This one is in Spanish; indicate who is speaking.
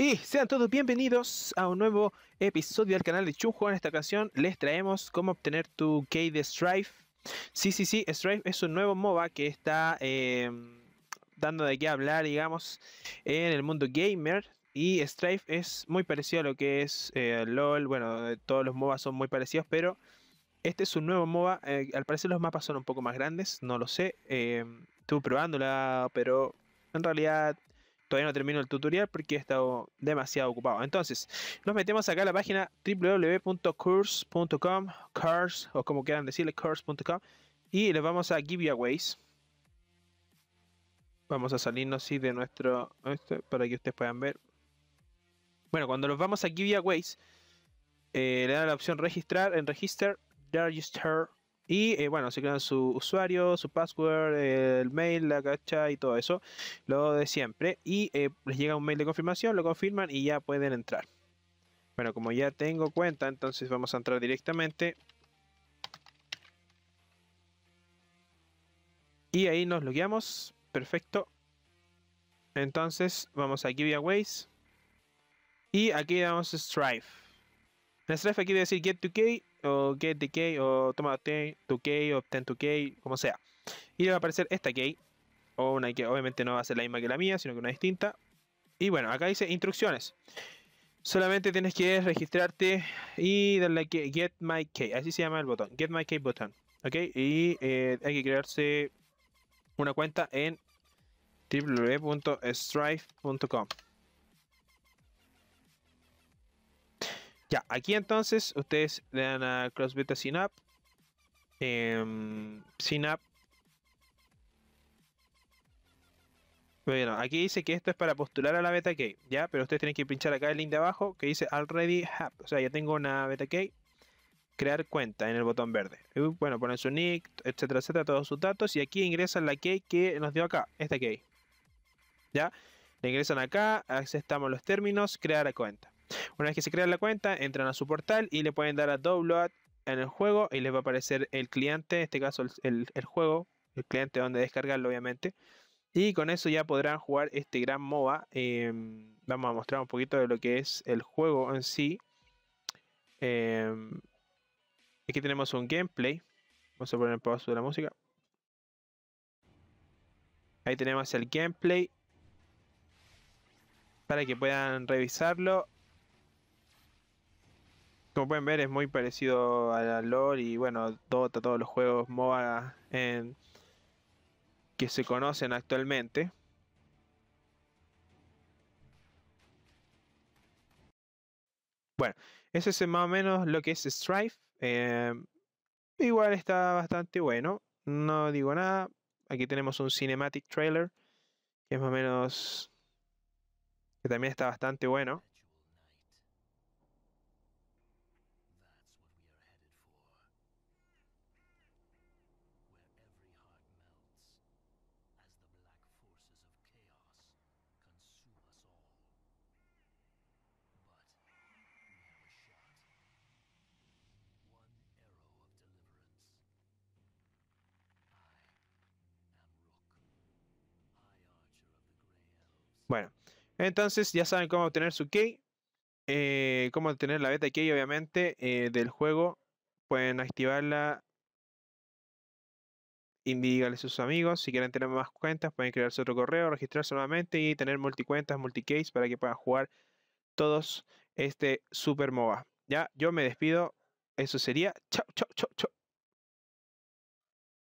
Speaker 1: Y sean todos bienvenidos a un nuevo episodio del canal de Chunjo. En esta ocasión les traemos cómo obtener tu key de Strife. Sí, sí, sí, Strife es un nuevo MOBA que está em, dando de qué hablar, digamos, en el mundo gamer. Y Strife es muy parecido a lo que es eh, LOL. Bueno, eh, todos los MOBA son muy parecidos, pero este es un nuevo MOBA. Eh, al parecer los mapas son un poco más grandes, no lo sé. Em, estuve probándola, pero en realidad todavía no termino el tutorial porque he estado demasiado ocupado. Entonces, nos metemos acá a la página www.curse.com, curse o como quieran decirle, curse.com y les vamos a giveaways. Vamos a salirnos así de nuestro este, para que ustedes puedan ver. Bueno, cuando los vamos a giveaways, eh, le dan la opción registrar en register, register y eh, bueno, se crean su usuario, su password, el mail, la cacha y todo eso, lo de siempre. Y eh, les llega un mail de confirmación, lo confirman y ya pueden entrar. Bueno, como ya tengo cuenta, entonces vamos a entrar directamente. Y ahí nos logueamos. Perfecto. Entonces vamos a Giveaways Y aquí damos Strive. En Strive aquí debe decir Get to Key o get the key o toma tu key o obtén tu key, como sea. Y le va a aparecer esta key, o una que obviamente no va a ser la misma que la mía, sino que una distinta. Y bueno, acá dice instrucciones. Solamente tienes que registrarte y darle que get my key, así se llama el botón, get my key button, ¿Ok? Y eh, hay que crearse una cuenta en www.strife.com. Ya, aquí entonces ustedes le dan a Cross Beta Synap. Em, Synap. Bueno, aquí dice que esto es para postular a la beta key, ¿ya? Pero ustedes tienen que pinchar acá el link de abajo que dice Already Have, O sea, ya tengo una beta key. Crear cuenta en el botón verde. bueno, ponen su nick, etcétera, etcétera, todos sus datos. Y aquí ingresan la key que nos dio acá, esta key. ¿Ya? Le ingresan acá, aceptamos los términos, crear la cuenta. Una vez que se crea la cuenta, entran a su portal y le pueden dar a download en el juego y les va a aparecer el cliente, en este caso el, juego, el cliente donde descargarlo obviamente. Y con eso ya podrán jugar este gran MOBA. Em, vamos a mostrar un poquito de lo que es el juego en sí. Em, aquí tenemos un gameplay. Vamos a poner el pausa de la música. Ahí tenemos el gameplay. Para que puedan revisarlo. Como pueden ver, es muy parecido a la LOL y bueno, Dota, todos los juegos MOBA en, eh, que se conocen actualmente. Bueno, ese es más o menos lo que es Strife. Eh, igual está bastante bueno. No digo nada. Aquí tenemos un cinematic trailer. Que es más o menos. Que también está bastante bueno. Bueno, entonces ya saben cómo obtener su key. Eh, cómo obtener la beta key, obviamente, eh, del juego. Pueden activarla. indígales a sus amigos. Si quieren tener más cuentas, pueden crearse otro correo, registrarse nuevamente y tener multicuentas, multicases para que puedan jugar todos este Super MOBA. Ya, yo me despido. Eso sería. Chao, chao, chao, chao.